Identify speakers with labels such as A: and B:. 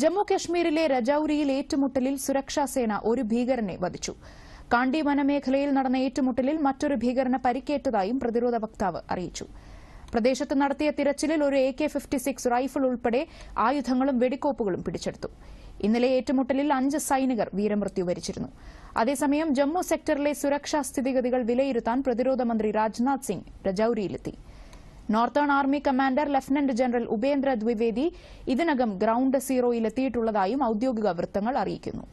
A: ജമ്മു കശ്മീരിലെ രജൌരിയിൽ ഏറ്റുമുട്ടലിൽ സുരക്ഷാസേന ഒരു ഭീകരനെ വധിച്ചു കാണ്ടി വനമേഖലയിൽ നടന്ന ഏറ്റുമുട്ടലിൽ മറ്റൊരു ഭീകരന് പരിക്കേറ്റതായും പ്രതിരോധ വക്താവ് അറിയിച്ചു പ്രദേശത്ത് നടത്തിയ തിരച്ചിലിൽ ഒരു A K fifty six rifle ഉൾപ്പെടെ ആയുധങ്ങളും വെടിക്കോപ്പുകളും പിടിച്ചെടുത്തു ഇന്നലെ ഏറ്റുമുട്ടലിൽ അഞ്ച് സൈനികർ വീരമൃത്യു വരിച്ചിരുന്നു അതേസമയം ജമ്മു സെക്ടറിലെ സുരക്ഷാ സ്ഥിതിഗതികൾ വിലയിരുത്താൻ പ്രതിരോധമന്ത്രി രാജ്നാഥ് സിംഗ് രജൌരിയിലെത്തി northern army commander lieutenant general Upendra Dwivedi ഇതിനകം ഗ്രൌണ്ട് സീറോയിലെത്തിയിട്ടുള്ളതായും ഔദ്യോഗിക വൃത്തങ്ങൾ അറിയിക്കുന്നു